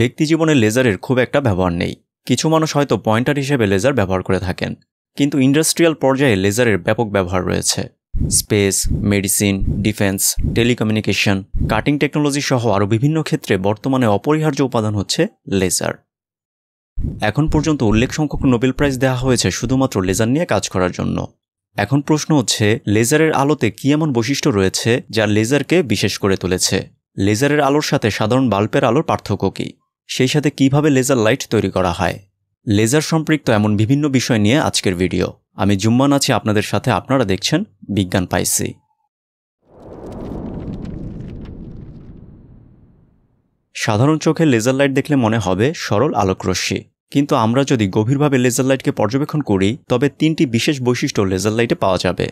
ব্যক্তি জীবনে লেজারের খুব একটা ব্যবহার নেই কিছু মানুষ হয়তো পয়েন্টার হিসেবে লেজার ব্যবহার করে থাকেন কিন্তু ইন্ডাস্ট্রিয়াল পর্যায়ে লেজারের ব্যাপক ব্যবহার রয়েছে space medicine defence telecommunication cutting technology সহ আরও বিভিন্ন ক্ষেত্রে বর্তমানে অপরিহার্য উপাদান হচ্ছে লেজার এখন পর্যন্ত উল্লেখ সংখ্যক নোবেল প্রাইজ দেওয়া হয়েছে শুধুমাত্র লেজার নিয়ে কাজ করার জন্য এখন প্রশ্ন হচ্ছে লেজারের আলোতে কী এমন বৈশিষ্ট্য রয়েছে যা লেজারকে বিশেষ করে তুলেছে লেজারের আলোর সাথে সাধারণ বাল্বের আলোর পার্থক্য কী সেই সাথে কিভাবে লেজার লাইট তৈরি করা হয় লেজার সম্পৃক্ত এমন বিভিন্ন বিষয় নিয়ে আজকের ভিডিও আমি জুম্মান আছি আপনাদের সাথে আপনারা দেখছেন বিজ্ঞান পাইসি সাধারণ চোখে লেজার লাইট দেখলে মনে হবে সরল আলোকরশ্মি কিন্তু আমরা যদি গভীরভাবে লেজার লাইটকে পর্যবেক্ষণ করি তবে তিনটি বিশেষ বৈশিষ্ট্য লেজার লাইটে পাওয়া যাবে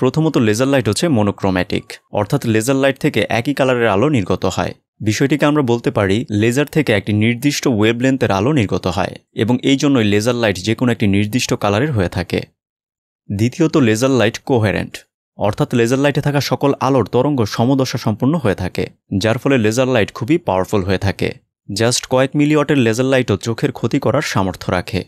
প্রথমত লেজার লাইট হচ্ছে মনোক্রোম্যাটিক অর্থাৎ লেজার লাইট থেকে একই কালারের আলো নির্গত হয় বিষয়টিকে আমরা বলতে পারি লেজার থেকে একটি নির্দিষ্ট ওয়েবলেন্থের আলো নির্গত হয় এবং এই জন্যই লেজার লাইট যে কোনো একটি নির্দিষ্ট কালারের হয়ে থাকে দ্বিতীয়ত লেজার লাইট কোহেরেন্ট অর্থাৎ লেজার লাইটে থাকা সকল আলোর তরঙ্গ সমদশা সম্পূর্ণ হয়ে থাকে যার ফলে লেজার লাইট খুবই পাওয়ারফুল হয়ে থাকে জাস্ট কয়েক মিলিওয়াটের লেজার লাইটও চোখের ক্ষতি করার সামর্থ্য রাখে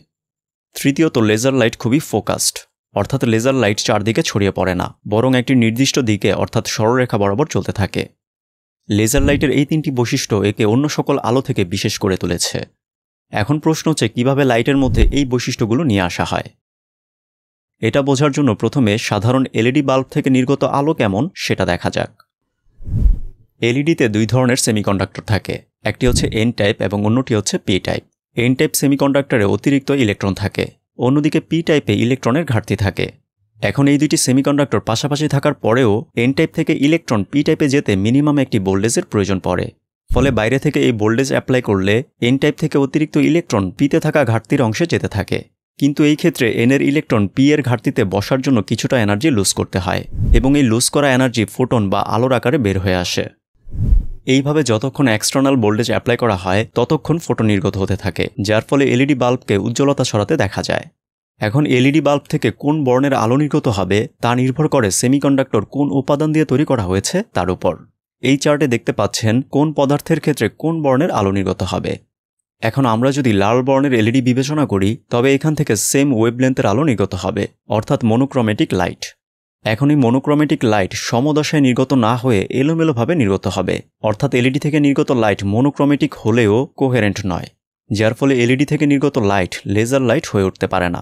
তৃতীয়ত লেজার লাইট খুবই ফোকাসড অর্থাৎ লেজার লাইট চারদিকে ছড়িয়ে পড়ে না বরং একটি নির্দিষ্ট দিকে অর্থাৎ সরলরেখা বরাবর চলতে থাকে লেজার লাইটের এই তিনটি বৈশিষ্ট্য একে অন্য সকল আলো থেকে বিশেষ করে তুলেছে এখন প্রশ্ন হচ্ছে কীভাবে লাইটের মধ্যে এই বৈশিষ্ট্যগুলো নিয়ে আসা হয় এটা বোঝার জন্য প্রথমে সাধারণ এলইডি বাল্ব থেকে নির্গত আলো কেমন সেটা দেখা যাক এলইডিতে দুই ধরনের সেমিকন্ডাক্টর থাকে একটি হচ্ছে এন টাইপ এবং অন্যটি হচ্ছে পি টাইপ এন টাইপ সেমিকন্ডাক্টরে অতিরিক্ত ইলেকট্রন থাকে অন্যদিকে পি টাইপে ইলেকট্রনের ঘাটতি থাকে এখন এই দুইটি সেমিকন্ডাক্টর পাশাপাশি থাকার পরেও এন টাইপ থেকে ইলেকট্রন পি টাইপে যেতে মিনিমাম একটি বোল্ডেজের প্রয়োজন পড়ে ফলে বাইরে থেকে এই বোল্ডেজ অ্যাপ্লাই করলে এন টাইপ থেকে অতিরিক্ত ইলেকট্রন পিতে থাকা ঘাটতির অংশে যেতে থাকে কিন্তু এই ক্ষেত্রে এনের ইলেকট্রন পি এর ঘাটতিতে বসার জন্য কিছুটা এনার্জি লুজ করতে হয় এবং এই লুজ করা এনার্জি ফোটন বা আলোর আকারে বের হয়ে আসে এইভাবে যতক্ষণ এক্সটার্নাল ভোল্টেজ অ্যাপ্লাই করা হয় ততক্ষণ ফোটো নির্গত হতে থাকে যার ফলে এলইডি বাল্বকে e উজ্জ্বলতা সরাতে দেখা যায় এখন এলইডি বাল্ব e থেকে কোন বর্ণের আলো নির্গত হবে তা নির্ভর করে সেমিকন্ডাক্টর কোন উপাদান দিয়ে তৈরি করা হয়েছে তার উপর এই চার্টে দেখতে পাচ্ছেন কোন পদার্থের ক্ষেত্রে কোন বর্ণের আলো নির্গত হবে এখন আমরা যদি লাল বর্ণের এলইডি e বিবেচনা করি তবে এখান থেকে সেম ওয়েবলেন্থের আলো নির্গত হবে অর্থাৎ মনোক্রোমেটিক লাইট এখন এই মনোক্রোমেটিক লাইট সমদশায় নির্গত না হয়ে এলোমেলোভাবে নির্গত হবে অর্থাৎ এলইডি e থেকে নির্গত লাইট মনোক্রোমেটিক হলেও কোহেরেন্ট নয় যার ফলে এলইডি e থেকে নির্গত লাইট লেজার লাইট হয়ে উঠতে পারে না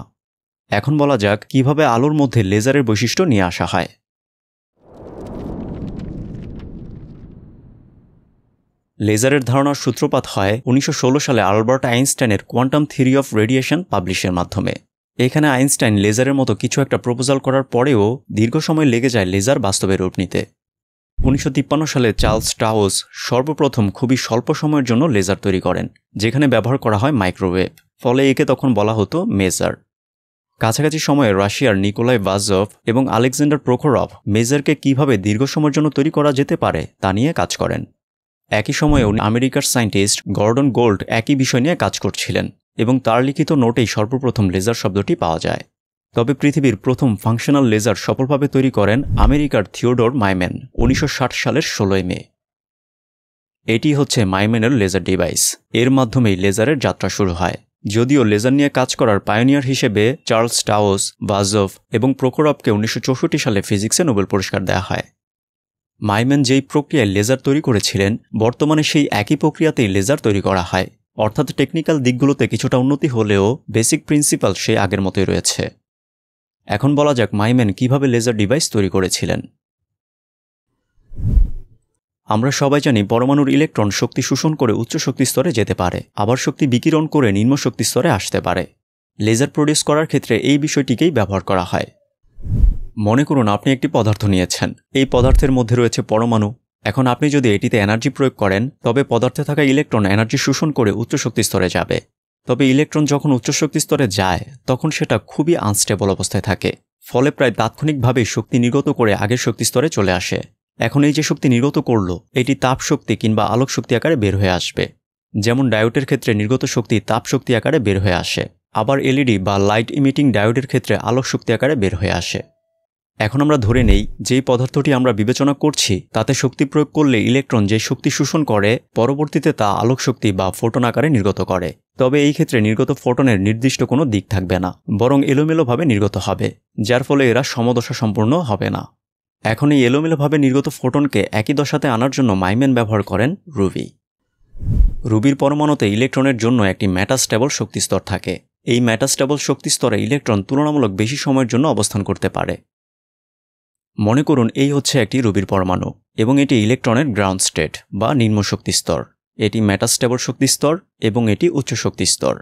এখন বলা যাক কিভাবে আলোর মধ্যে লেজারের বৈশিষ্ট্য নিয়ে আসা হয় লেজারের ধারণার সূত্রপাত হয় উনিশশো সালে আলবার্ট আইনস্টাইনের কোয়ান্টাম থিওরি অফ রেডিয়েশন পাবলিশের মাধ্যমে এখানে আইনস্টাইন লেজারের মতো কিছু একটা প্রপোজাল করার পরেও দীর্ঘ সময় লেগে যায় লেজার বাস্তবে রূপ নিতে উনিশশো সালে চার্লস টাওস সর্বপ্রথম খুবই স্বল্প সময়ের জন্য লেজার তৈরি করেন যেখানে ব্যবহার করা হয় মাইক্রোওয়েভ ফলে একে তখন বলা হতো মেজার কাছাকাছি সময়ে রাশিয়ার নিকোলাই বাজভ এবং আলেকজান্ডার প্রখোরভ মেজারকে কিভাবে দীর্ঘ সময়ের জন্য তৈরি করা যেতে পারে তা নিয়ে কাজ করেন একই সময়ে আমেরিকার সায়েন্টিস্ট গর্ডন গোল্ড একই বিষয় নিয়ে কাজ করছিলেন এবং তার লিখিত নোটেই সর্বপ্রথম লেজার শব্দটি পাওয়া যায় তবে পৃথিবীর প্রথম ফাংশনাল লেজার সফলভাবে তৈরি করেন আমেরিকার থিওডোর মাইমেন উনিশশো সালের ষোলোই মে এটি হচ্ছে মাইমেনের লেজার ডিভাইস এর মাধ্যমেই লেজারের যাত্রা শুরু হয় যদিও লেজার নিয়ে কাজ করার পায়োনিয়ার হিসেবে চার্লস টাওস বাজভ এবং প্রকোরবকে উনিশশো সালে ফিজিক্সে নোবেল পুরস্কার দেওয়া হয় মাইমেন যেই প্রক্রিয়ায় লেজার তৈরি করেছিলেন বর্তমানে সেই একই প্রক্রিয়াতেই লেজার তৈরি করা হয় অর্থাৎ টেকনিক্যাল দিকগুলোতে কিছুটা উন্নতি হলেও বেসিক প্রিন্সিপাল সে আগের মতোই রয়েছে এখন বলা যাক মাইম্যান কিভাবে লেজার ডিভাইস তৈরি করেছিলেন আমরা সবাই জানি পরমাণুর ইলেকট্রন শক্তি শোষণ করে উচ্চ শক্তি স্তরে যেতে পারে আবার শক্তি বিকিরণ করে নিম্ন শক্তি স্তরে আসতে পারে লেজার প্রডিউস করার ক্ষেত্রে এই বিষয়টিকেই ব্যবহার করা হয় মনে করুন আপনি একটি পদার্থ নিয়েছেন এই পদার্থের মধ্যে রয়েছে পরমাণু এখন আপনি যদি এটিতে এনার্জি প্রয়োগ করেন তবে পদার্থে থাকা ইলেকট্রন এনার্জি শোষণ করে উচ্চ শক্তি স্তরে যাবে তবে ইলেকট্রন যখন উচ্চ শক্তি স্তরে যায় তখন সেটা খুবই আনস্টেবল অবস্থায় থাকে ফলে প্রায় তাৎক্ষণিকভাবে শক্তি নির্গত করে আগের শক্তি স্তরে চলে আসে এখন এই যে শক্তি নির্গত করল এটি তাপ শক্তি কিংবা আলোক শক্তি আকারে বের হয়ে আসবে যেমন ডায়োটের ক্ষেত্রে নির্গত শক্তি তাপ শক্তি আকারে বের হয়ে আসে আবার এলইডি বা লাইট ইমিটিং ডায়োডের ক্ষেত্রে আলোক শক্তি আকারে বের হয়ে আসে এখন আমরা ধরে নেই যেই পদার্থটি আমরা বিবেচনা করছি তাতে শক্তি প্রয়োগ করলে ইলেকট্রন যে শক্তি শোষণ করে পরবর্তীতে তা আলোক শক্তি বা ফোটন আকারে নির্গত করে তবে এই ক্ষেত্রে নির্গত ফোটনের নির্দিষ্ট কোনো দিক থাকবে না বরং এলোমেলোভাবে নির্গত হবে যার ফলে এরা সমদশা সম্পূর্ণ হবে না এখন এই এলোমেলোভাবে নির্গত ফোটনকে একই দশাতে আনার জন্য মাইমেন ব্যবহার করেন রুবি রুবির পরমাণুতে ইলেকট্রনের জন্য একটি ম্যাটাস্টেবল শক্তিস্তর থাকে এই ম্যাটাস্টেবল শক্তিস্তরে ইলেকট্রন তুলনামূলক বেশি সময়ের জন্য অবস্থান করতে পারে মনে করুন এই হচ্ছে একটি রুবির পরমাণু এবং এটি ইলেকট্রনের গ্রাউন্ড স্টেট বা নিম্ন শক্তি স্তর এটি ম্যাটাস্টেবল শক্তি স্তর এবং এটি উচ্চ শক্তি স্তর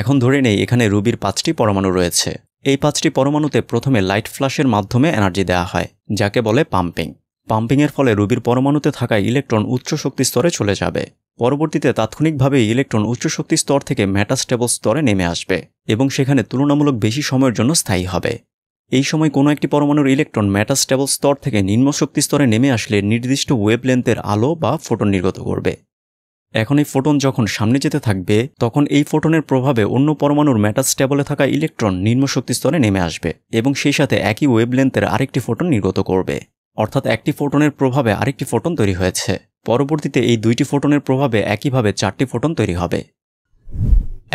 এখন ধরে নেই এখানে রুবির পাঁচটি পরমাণু রয়েছে এই পাঁচটি পরমাণুতে প্রথমে লাইট ফ্ল্যাশের মাধ্যমে এনার্জি দেওয়া হয় যাকে বলে পাম্পিং পাম্পিংয়ের ফলে রুবির পরমাণুতে থাকা ইলেকট্রন উচ্চ শক্তি স্তরে চলে যাবে পরবর্তীতে তাৎক্ষণিকভাবে ইলেকট্রন উচ্চ শক্তি স্তর থেকে ম্যাটাস্টেবল স্তরে নেমে আসবে এবং সেখানে তুলনামূলক বেশি সময়ের জন্য স্থায়ী হবে এই সময় কোনো একটি পরমাণুর ইলেকট্রন ম্যাটাস্টেবল স্তর থেকে নিম্ন শক্তি স্তরে নেমে আসলে নির্দিষ্ট ওয়েবলেন্থের আলো বা ফোটন নির্গত করবে এখন এই ফোটন যখন সামনে যেতে থাকবে তখন এই ফোটনের প্রভাবে অন্য পরমাণুর ম্যাটাস্টেবলে থাকা ইলেকট্রন নিম্ন শক্তি স্তরে নেমে আসবে এবং সেই সাথে একই ওয়েবলেন্থের আরেকটি ফোটন নির্গত করবে অর্থাৎ একটি ফোটনের প্রভাবে আরেকটি ফোটন তৈরি হয়েছে পরবর্তীতে এই দুইটি ফোটনের প্রভাবে একইভাবে চারটি ফোটন তৈরি হবে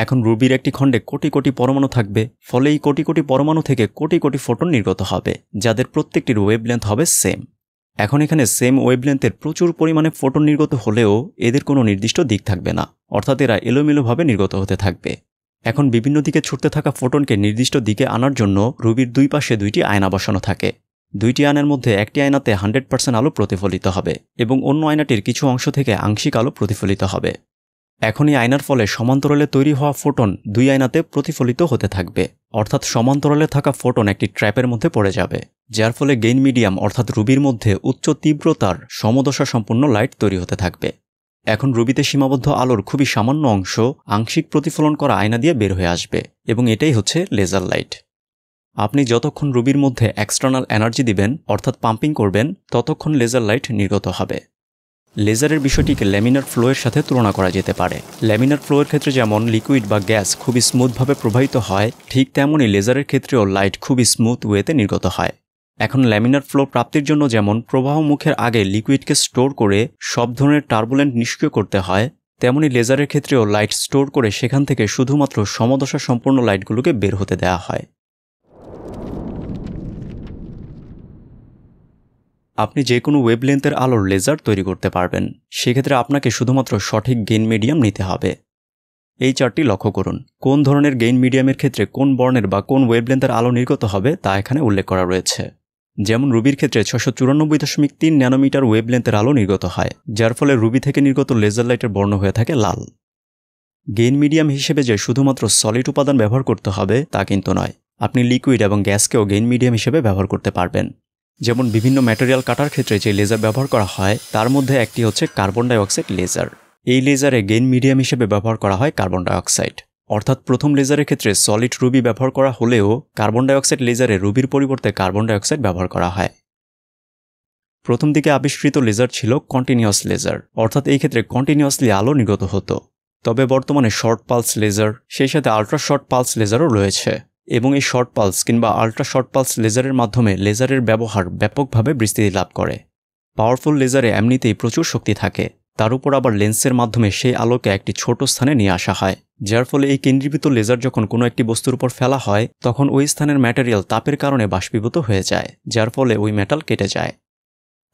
এখন রুবির একটি খণ্ডে কোটি কোটি পরমাণু থাকবে ফলে এই কোটি কোটি পরমাণু থেকে কোটি কোটি ফোটন নির্গত হবে যাদের প্রত্যেকটির ওয়েবলেন্থ হবে সেম এখন এখানে সেম ওয়েবলেন্থের প্রচুর পরিমাণে ফোটন নির্গত হলেও এদের কোনো নির্দিষ্ট দিক থাকবে না অর্থাৎ এরা এলোমেলোভাবে নির্গত হতে থাকবে এখন বিভিন্ন দিকে ছুটতে থাকা ফোটনকে নির্দিষ্ট দিকে আনার জন্য রুবির দুই পাশে দুইটি আয়না বসানো থাকে দুইটি আয়নার মধ্যে একটি আয়নাতে হান্ড্রেড পার্সেন্ট আলো প্রতিফলিত হবে এবং অন্য আয়নাটির কিছু অংশ থেকে আংশিক আলো প্রতিফলিত হবে এখন এই আয়নার ফলে সমান্তরালে তৈরি হওয়া ফোটন দুই আয়নাতে প্রতিফলিত হতে থাকবে অর্থাৎ সমান্তরালে থাকা ফোটন একটি ট্র্যাপের মধ্যে পড়ে যাবে যার ফলে গেইন মিডিয়াম অর্থাৎ রুবির মধ্যে উচ্চ তীব্রতার সমদশা সম্পন্ন লাইট তৈরি হতে থাকবে এখন রুবিতে সীমাবদ্ধ আলোর খুবই সামান্য অংশ আংশিক প্রতিফলন করা আয়না দিয়ে বের হয়ে আসবে এবং এটাই হচ্ছে লেজার লাইট আপনি যতক্ষণ রুবির মধ্যে এক্সটার্নাল এনার্জি দিবেন অর্থাৎ পাম্পিং করবেন ততক্ষণ লেজার লাইট নির্গত হবে লেজারের বিষয়টিকে ল্যামিনার ফ্লোয়ের সাথে তুলনা করা যেতে পারে ল্যামিনার ফ্লোয়ের ক্ষেত্রে যেমন লিকুইড বা গ্যাস খুবই স্মুথভাবে প্রবাহিত হয় ঠিক তেমনই লেজারের ক্ষেত্রেও লাইট খুবই স্মুথ ওয়েতে নির্গত হয় এখন ল্যামিনার ফ্লো প্রাপ্তির জন্য যেমন প্রবাহ মুখের আগে লিকুইডকে স্টোর করে সব ধরনের টার্বুলেন্ট নিষ্ক্রিয় করতে হয় তেমনি লেজারের ক্ষেত্রেও লাইট স্টোর করে সেখান থেকে শুধুমাত্র সমদশা সম্পূর্ণ লাইটগুলোকে বের হতে দেওয়া হয় আপনি যে কোনো ওয়েবলেন্থের আলোর লেজার তৈরি করতে পারবেন সেক্ষেত্রে আপনাকে শুধুমাত্র সঠিক গেইন মিডিয়াম নিতে হবে এই চারটি লক্ষ্য করুন কোন ধরনের গেইন মিডিয়ামের ক্ষেত্রে কোন বর্ণের বা কোন ওয়েবলেন্থের আলো নির্গত হবে তা এখানে উল্লেখ করা রয়েছে যেমন রুবির ক্ষেত্রে ছশো চুরানব্বই দশমিক তিন ন্যানোমিটার ওয়েবলেন্থের আলো নির্গত হয় যার ফলে রুবি থেকে নির্গত লেজার লাইটের বর্ণ হয়ে থাকে লাল গেইন মিডিয়াম হিসেবে যে শুধুমাত্র সলিড উপাদান ব্যবহার করতে হবে তা কিন্তু নয় আপনি লিকুইড এবং গ্যাসকেও গেইন মিডিয়াম হিসেবে ব্যবহার করতে পারবেন যেমন বিভিন্ন ম্যাটেরিয়াল কাটার ক্ষেত্রে যে লেজার ব্যবহার করা হয় তার মধ্যে একটি হচ্ছে কার্বন ডাইঅক্সাইড লেজার এই লেজারে গেন মিডিয়াম হিসেবে ব্যবহার করা হয় কার্বন ডাইঅক্সাইড অর্থাৎ প্রথম লেজারের ক্ষেত্রে সলিড রুবি ব্যবহার করা হলেও কার্বন ডাইঅক্সাইড লেজারে রুবির পরিবর্তে কার্বন ডাইঅক্সাইড ব্যবহার করা হয় প্রথম দিকে আবিষ্কৃত লেজার ছিল কন্টিনিউয়াস লেজার অর্থাৎ এই ক্ষেত্রে কন্টিনিউয়াসলি আলো নিগত হতো তবে বর্তমানে শর্ট পালস লেজার সেই সাথে আল্ট্রা শর্ট পালস লেজারও রয়েছে এবং এই শর্ট পালস কিংবা আল্ট্রা শর্ট পালস লেজারের মাধ্যমে লেজারের ব্যবহার ব্যাপকভাবে বিস্তৃতি লাভ করে পাওয়ারফুল লেজারে এমনিতেই প্রচুর শক্তি থাকে তার উপর আবার লেন্সের মাধ্যমে সেই আলোকে একটি ছোট স্থানে নিয়ে আসা হয় যার ফলে এই কেন্দ্রীভূত লেজার যখন কোনো একটি বস্তুর উপর ফেলা হয় তখন ওই স্থানের ম্যাটেরিয়াল তাপের কারণে বাষ্পীভূত হয়ে যায় যার ফলে ওই মেটাল কেটে যায়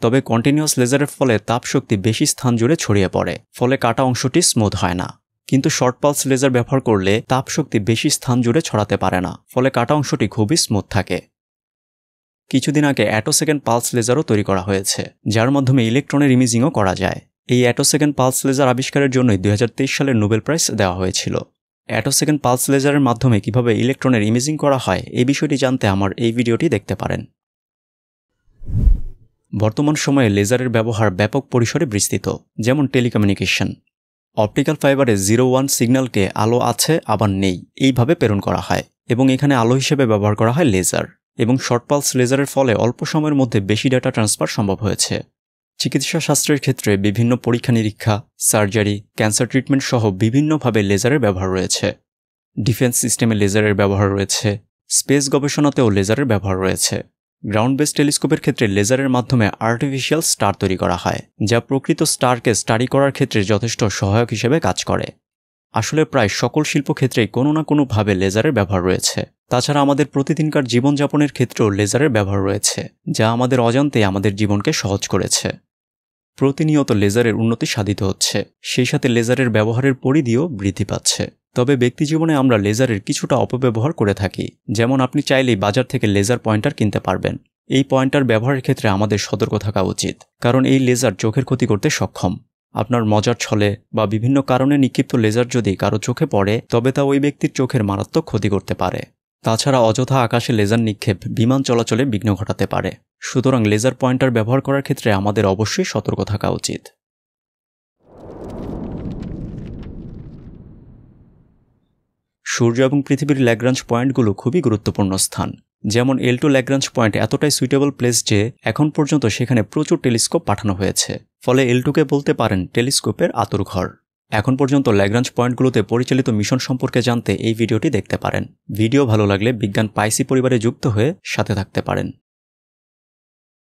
তবে কন্টিনিউয়াস লেজারের ফলে তাপশক্তি বেশি স্থান জুড়ে ছড়িয়ে পড়ে ফলে কাটা অংশটি স্মুথ হয় না কিন্তু শর্ট পালস লেজার ব্যবহার করলে তাপ শক্তি বেশি স্থান জুড়ে ছড়াতে পারে না ফলে কাটা অংশটি খুবই স্মুথ থাকে কিছুদিন আগে অ্যাটোসেকেন্ড পালস লেজারও তৈরি করা হয়েছে যার মাধ্যমে ইলেকট্রনের ইমেজিংও করা যায় এই অ্যাটোসেকেন্ড পালস লেজার আবিষ্কারের জন্যই দুই সালের নোবেল প্রাইজ দেওয়া হয়েছিল অ্যাটোসেকেন্ড পালস লেজারের মাধ্যমে কিভাবে ইলেকট্রনের ইমেজিং করা হয় এই বিষয়টি জানতে আমার এই ভিডিওটি দেখতে পারেন বর্তমান সময়ে লেজারের ব্যবহার ব্যাপক পরিসরে বিস্তৃত যেমন টেলিকমিউনিকেশন অপটিক্যাল ফাইবারে জিরো ওয়ান সিগন্যালকে আলো আছে আবার নেই এইভাবে প্রেরণ করা হয় এবং এখানে আলো হিসেবে ব্যবহার করা হয় লেজার এবং শর্ট পালস লেজারের ফলে অল্প সময়ের মধ্যে বেশি ডাটা ট্রান্সফার সম্ভব হয়েছে চিকিৎসা শাস্ত্রের ক্ষেত্রে বিভিন্ন পরীক্ষা নিরীক্ষা সার্জারি ক্যান্সার ট্রিটমেন্ট সহ বিভিন্নভাবে লেজারের ব্যবহার রয়েছে ডিফেন্স সিস্টেমে লেজারের ব্যবহার রয়েছে স্পেস গবেষণাতেও লেজারের ব্যবহার রয়েছে গ্রাউন্ড বেস টেলিস্কোপের ক্ষেত্রে লেজারের মাধ্যমে আর্টিফিশিয়াল স্টার তৈরি করা হয় যা প্রকৃত স্টারকে স্টাডি করার ক্ষেত্রে যথেষ্ট সহায়ক হিসেবে কাজ করে আসলে প্রায় সকল শিল্প ক্ষেত্রেই কোনো না কোনোভাবে লেজারের ব্যবহার রয়েছে তাছাড়া আমাদের প্রতিদিনকার জীবনযাপনের ক্ষেত্রেও লেজারের ব্যবহার রয়েছে যা আমাদের অজান্তে আমাদের জীবনকে সহজ করেছে প্রতিনিয়ত লেজারের উন্নতি সাধিত হচ্ছে সেই সাথে লেজারের ব্যবহারের পরিধিও বৃদ্ধি পাচ্ছে তবে ব্যক্তি জীবনে আমরা লেজারের কিছুটা অপব্যবহার করে থাকি যেমন আপনি চাইলেই বাজার থেকে লেজার পয়েন্টার কিনতে পারবেন এই পয়েন্টার ব্যবহারের ক্ষেত্রে আমাদের সতর্ক থাকা উচিত কারণ এই লেজার চোখের ক্ষতি করতে সক্ষম আপনার মজার ছলে বা বিভিন্ন কারণে নিক্ষিপ্ত লেজার যদি কারো চোখে পড়ে তবে তা ওই ব্যক্তির চোখের মারাত্মক ক্ষতি করতে পারে তাছাড়া অযথা আকাশে লেজার নিক্ষেপ বিমান চলাচলে বিঘ্ন ঘটাতে পারে সুতরাং লেজার পয়েন্টার ব্যবহার করার ক্ষেত্রে আমাদের অবশ্যই সতর্ক থাকা উচিত সূর্য এবং পৃথিবীর ল্যাগ্রাঞ্জ পয়েন্টগুলো খুবই গুরুত্বপূর্ণ স্থান যেমন টু ল্যাগ্রাঞ্জ পয়েন্ট এতটাই সুইটেবল প্লেস যে এখন পর্যন্ত সেখানে প্রচুর টেলিস্কোপ পাঠানো হয়েছে ফলে এলটুকে বলতে পারেন টেলিস্কোপের ঘর এখন পর্যন্ত ল্যাগ্রাঞ্জ পয়েন্টগুলোতে পরিচালিত মিশন সম্পর্কে জানতে এই ভিডিওটি দেখতে পারেন ভিডিও ভালো লাগলে বিজ্ঞান পাইসি পরিবারে যুক্ত হয়ে সাথে থাকতে পারেন